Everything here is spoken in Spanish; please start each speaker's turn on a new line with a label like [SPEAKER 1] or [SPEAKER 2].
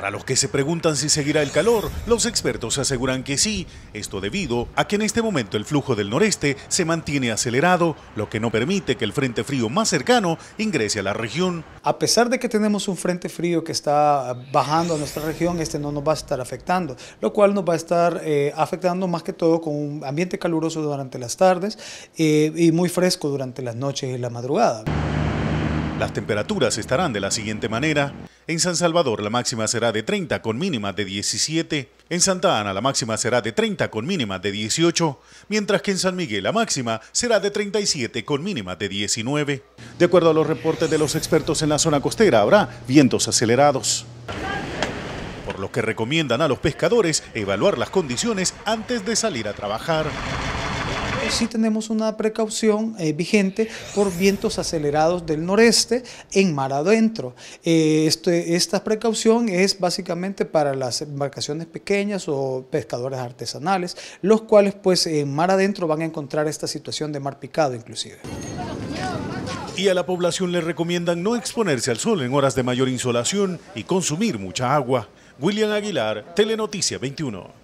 [SPEAKER 1] Para los que se preguntan si seguirá el calor, los expertos aseguran que sí, esto debido a que en este momento el flujo del noreste se mantiene acelerado, lo que no permite
[SPEAKER 2] que el frente frío más cercano ingrese a la región. A pesar de que tenemos un frente frío que está bajando a nuestra región, este no nos va a estar afectando, lo cual nos va a estar eh, afectando más que todo con un ambiente caluroso durante las tardes eh, y muy fresco durante las noches y la madrugada.
[SPEAKER 1] Las temperaturas estarán de la siguiente manera. En San Salvador la máxima será de 30 con mínima de 17. En Santa Ana la máxima será de 30 con mínima de 18. Mientras que en San Miguel la máxima será de 37 con mínima de 19. De acuerdo a los reportes de los expertos en la zona costera habrá vientos acelerados. Por lo que recomiendan a los pescadores evaluar las condiciones antes de salir a trabajar
[SPEAKER 2] sí tenemos una precaución eh, vigente por vientos acelerados del noreste en mar adentro. Eh, este, esta precaución es básicamente para las embarcaciones pequeñas o pescadores artesanales, los cuales pues en mar adentro van a encontrar esta situación de mar picado inclusive
[SPEAKER 1] y a la población le recomiendan no exponerse al sol en horas de mayor insolación y consumir mucha agua. William Aguilar, Telenoticia 21.